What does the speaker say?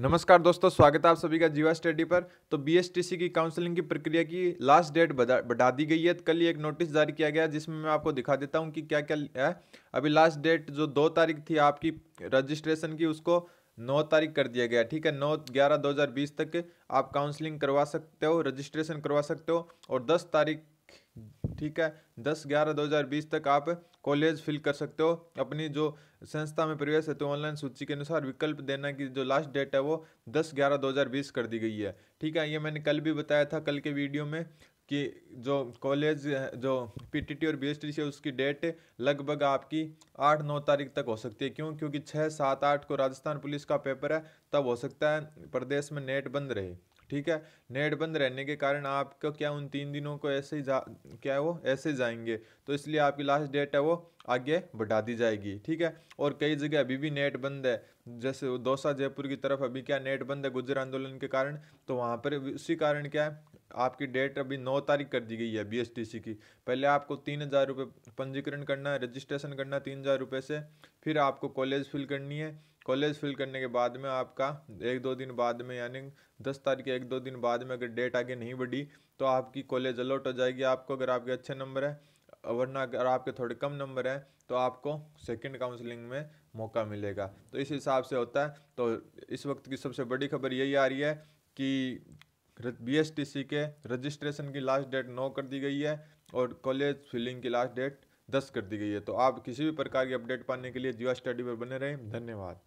नमस्कार दोस्तों स्वागत है आप सभी का जीवा स्टडी पर तो बीएसटीसी की काउंसलिंग की प्रक्रिया की लास्ट डेट बढ़ा दी गई है कल ही एक नोटिस जारी किया गया जिसमें मैं आपको दिखा देता हूं कि क्या क्या है अभी लास्ट डेट जो दो तारीख थी आपकी रजिस्ट्रेशन की उसको नौ तारीख कर दिया गया ठीक है नौ ग्यारह दो हज़ार बीस तक आप काउंसलिंग करवा सकते हो रजिस्ट्रेशन करवा सकते हो और दस तारीख ठीक है दस ग्यारह दो हज़ार बीस तक आप कॉलेज फिल कर सकते हो अपनी जो संस्था में प्रवेश है तो ऑनलाइन सूची के अनुसार विकल्प देना की जो लास्ट डेट है वो दस ग्यारह दो हज़ार बीस कर दी गई है ठीक है ये मैंने कल भी बताया था कल के वीडियो में कि जो कॉलेज जो पीटीटी और बीएसटी है उसकी डेट लगभग आपकी आठ नौ तारीख तक हो सकती है क्यों क्योंकि छः सात आठ को राजस्थान पुलिस का पेपर है तब हो सकता है प्रदेश में नेट बंद रहे ठीक है नेट बंद रहने के कारण आपको क्या उन तीन दिनों को ऐसे ही जा क्या है वो ऐसे जाएंगे तो इसलिए आपकी लास्ट डेट है वो आगे बढ़ा दी जाएगी ठीक है और कई जगह अभी भी नेट बंद है जैसे दौसा जयपुर की तरफ अभी क्या नेट बंद है गुजर आंदोलन के कारण तो वहाँ पर उसी कारण क्या है आपकी डेट अभी नौ तारीख कर दी गई है बी की पहले आपको तीन हज़ार रुपये पंजीकरण करना है रजिस्ट्रेशन करना है तीन हज़ार रुपये से फिर आपको कॉलेज फिल करनी है कॉलेज फिल करने के बाद में आपका एक दो दिन बाद में यानी दस तारीख एक दो दिन बाद में अगर डेट आगे नहीं बढ़ी तो आपकी कॉलेज अलॉट हो जाएगी आपको अगर आपके अच्छे नंबर है वरना अगर आपके थोड़े कम नंबर हैं तो आपको सेकंड काउंसलिंग में मौका मिलेगा तो इस हिसाब से होता है तो इस वक्त की सबसे बड़ी खबर यही आ रही है कि बीएसटीसी के रजिस्ट्रेशन की लास्ट डेट नौ कर दी गई है और कॉलेज फिलिंग की लास्ट डेट दस कर दी गई है तो आप किसी भी प्रकार की अपडेट पाने के लिए जीवा स्टडी पर बने रहें धन्यवाद